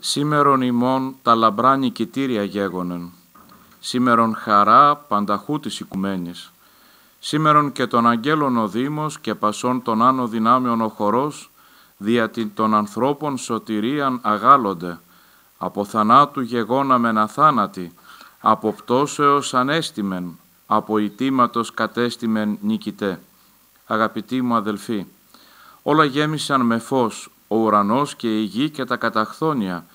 Σήμερον ημών τα λαμπρά νικητήρια γέγονεν. Σήμερον χαρά πανταχού της οικουμένης. Σήμερον και τον αγγέλων ο Δήμος και πασών των άνω δυνάμεων ο χορός, δια των ανθρώπων σωτηρίαν αγάλλονται. Από θανάτου γεγόναμεν αθάνατη, από πτώσεως ανέστημεν, από ιτήματος κατέστημεν νικητέ. Αγαπητοί μου αδελφοί, όλα γέμισαν με φως, ο ουρανός και η γη και τα καταχθόνια.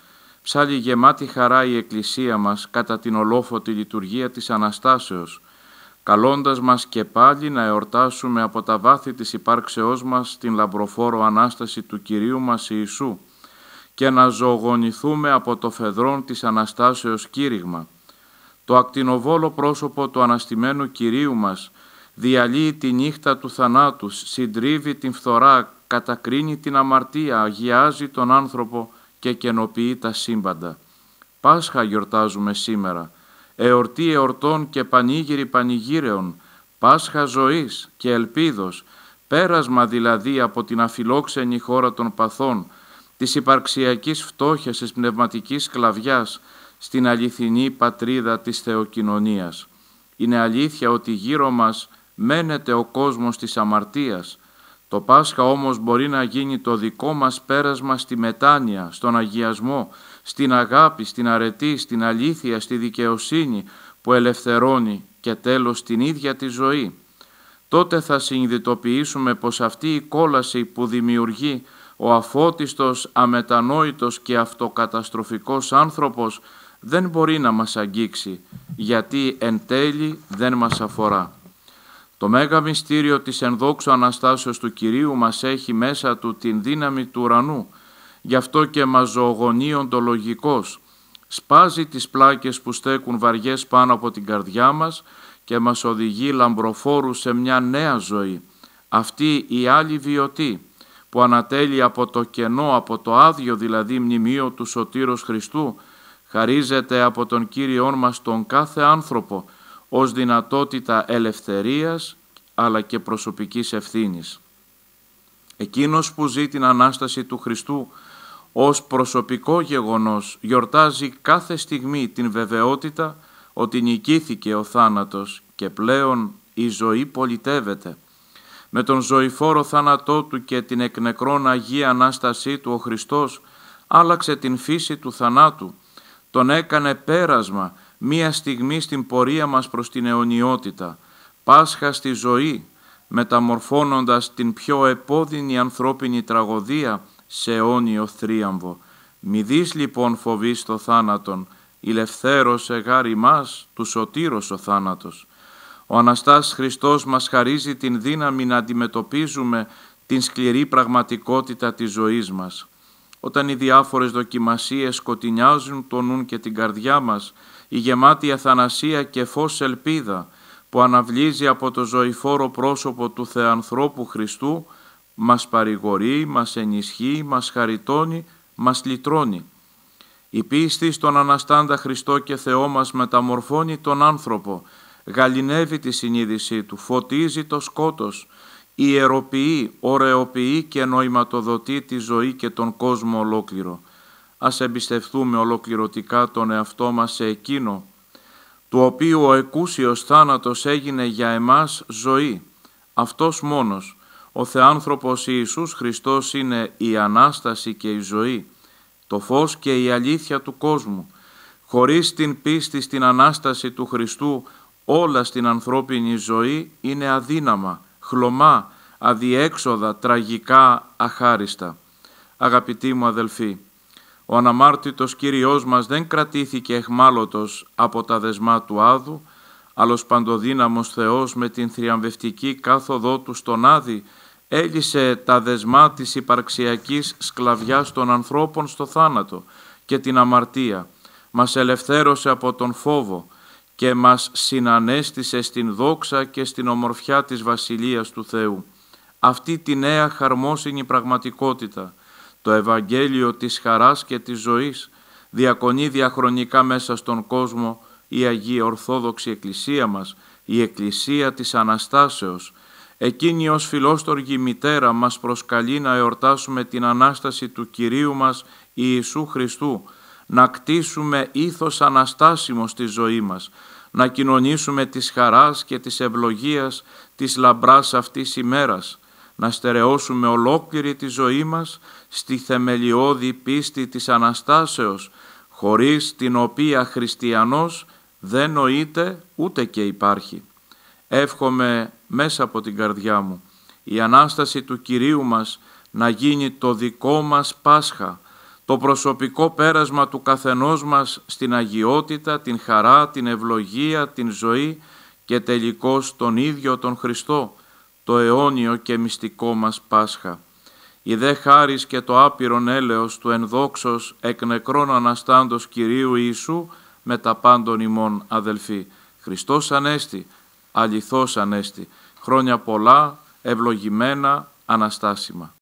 Ψάλλει γεμάτη χαρά η Εκκλησία μας κατά την ολόφωτη λειτουργία της Αναστάσεως, καλώντας μας και πάλι να εορτάσουμε από τα βάθη της υπάρξεώς μας την λαμπροφόρο Ανάσταση του Κυρίου μας Ιησού και να ζωογονηθούμε από το φεδρόν της Αναστάσεως κήρυγμα. Το ακτινοβόλο πρόσωπο του αναστημένου Κυρίου μας διαλύει τη νύχτα του θανάτου, συντρίβει την φθορά, κατακρίνει την αμαρτία, αγιάζει τον άνθρωπο και καινοποιεί τα σύμπαντα. Πάσχα γιορτάζουμε σήμερα, εορτή εορτών και πανήγυρη πανηγύρεων, Πάσχα ζωής και ελπίδος, πέρασμα δηλαδή από την αφιλόξενη χώρα των παθών, της υπαρξιακής φτώχειας της πνευματικής σκλαβιάς, στην αληθινή πατρίδα της θεοκοινωνίας. Είναι αλήθεια ότι γύρω μας μένεται ο κόσμος της αμαρτίας, το Πάσχα όμως μπορεί να γίνει το δικό μας πέρασμα στη μετάνοια, στον αγιασμό, στην αγάπη, στην αρετή, στην αλήθεια, στη δικαιοσύνη που ελευθερώνει και τέλος την ίδια τη ζωή. Τότε θα συνειδητοποιήσουμε πως αυτή η κόλαση που δημιουργεί ο αφώτιστος, αμετανόητος και αυτοκαταστροφικός άνθρωπος δεν μπορεί να μας αγγίξει, γιατί εν τέλει δεν μας αφορά. Το Μέγα Μυστήριο της ενδόξου Αναστάσεως του Κυρίου μας έχει μέσα του την δύναμη του ουρανού, γι' αυτό και μας ζωογονεί οντολογικός. Σπάζει τις πλάκες που στέκουν βαριές πάνω από την καρδιά μας και μας οδηγεί λαμπροφόρους σε μια νέα ζωή. Αυτή η άλλη βιωτή που ανατέλει από το κενό, από το άδειο δηλαδή μνημείο του Σωτήρος Χριστού, χαρίζεται από τον Κύριόν μας τον κάθε άνθρωπο ως δυνατότητα ελευθερίας, αλλά και προσωπικής ευθύνης. Εκείνος που ζει την Ανάσταση του Χριστού ως προσωπικό γεγονός γιορτάζει κάθε στιγμή την βεβαιότητα ότι νικήθηκε ο θάνατος και πλέον η ζωή πολιτεύεται. Με τον ζωηφόρο θάνατό του και την εκνεκρόν Αγία Ανάστασή του ο Χριστός άλλαξε την φύση του θανάτου, τον έκανε πέρασμα μία στιγμή στην πορεία μας προς την αιωνιότητα – Πάσχα στη ζωή, μεταμορφώνοντας την πιο επώδυνη ανθρώπινη τραγωδία σε αιώνιο θρίαμβο. Μη δεις λοιπόν φοβείς το θάνατον, ηλευθέρωσε γάρι μας, του σωτήρος ο θάνατος. Ο Αναστάς Χριστός μας χαρίζει την δύναμη να αντιμετωπίζουμε την σκληρή πραγματικότητα της ζωής μας. Όταν οι διάφορες δοκιμασίες σκοτεινιάζουν το νου και την καρδιά μας, η γεμάτη αθανασία και φως ελπίδα – που αναβλύζει από το ζωηφόρο πρόσωπο του Θεανθρώπου Χριστού, μας παρηγορεί, μας ενισχύει, μας χαριτώνει, μας λυτρώνει. Η πίστη στον Αναστάντα Χριστό και Θεό μας μεταμορφώνει τον άνθρωπο, γαλινεύει τη συνείδησή του, φωτίζει το σκότος, ιεροποιεί, ωρεοποιεί και νοηματοδοτεί τη ζωή και τον κόσμο ολόκληρο. Ας εμπιστευτούμε ολοκληρωτικά τον εαυτό μας σε Εκείνο του οποίου ο εκούσιος θάνατος έγινε για εμάς ζωή. Αυτός μόνος, ο Θεάνθρωπος Ιησούς Χριστός είναι η Ανάσταση και η ζωή, το φως και η αλήθεια του κόσμου. Χωρίς την πίστη στην Ανάσταση του Χριστού, όλα στην ανθρώπινη ζωή είναι αδύναμα, χλωμά, αδιέξοδα, τραγικά, αχάριστα. Αγαπητοί μου αδελφοί, ο αναμάρτητος Κύριός μας δεν κρατήθηκε εχμάλωτος από τα δεσμά του Άδου, άλλος παντοδύναμος Θεός με την θριαμβευτική κάθοδό του στον Άδη, έλυσε τα δεσμά της υπαρξιακής σκλαβιάς των ανθρώπων στο θάνατο και την αμαρτία, μας ελευθέρωσε από τον φόβο και μας συνανέστησε στην δόξα και στην ομορφιά της Βασιλείας του Θεού. Αυτή τη νέα χαρμόσυνη πραγματικότητα – το Ευαγγέλιο της χαράς και της ζωής, διακονεί διαχρονικά μέσα στον κόσμο η Αγία Ορθόδοξη Εκκλησία μας, η Εκκλησία της Αναστάσεως. Εκείνη ως φιλόστοργη μητέρα μας προσκαλεί να εορτάσουμε την Ανάσταση του Κυρίου μας Ιησού Χριστού, να κτίσουμε ήθος αναστάσιμος στη ζωή μας, να κοινωνήσουμε της χαράς και της ευλογίας της λαμπράς αυτής ημέρας, να στερεώσουμε ολόκληρη τη ζωή μας στη θεμελιώδη πίστη της Αναστάσεως, χωρίς την οποία χριστιανός δεν νοείται ούτε και υπάρχει. Εύχομαι μέσα από την καρδιά μου η Ανάσταση του Κυρίου μας να γίνει το δικό μας Πάσχα, το προσωπικό πέρασμα του καθενός μας στην αγιότητα, την χαρά, την ευλογία, την ζωή και τελικώς τον ίδιο τον Χριστό, το αιώνιο και μυστικό μας Πάσχα. Η δε χάρις και το άπειρον έλεος του δόξος εκ νεκρών αναστάντος Κυρίου Ιησού με τα πάντων ημών αδελφοί. Χριστός Ανέστη, αληθώς Ανέστη, χρόνια πολλά, ευλογημένα, αναστάσιμα.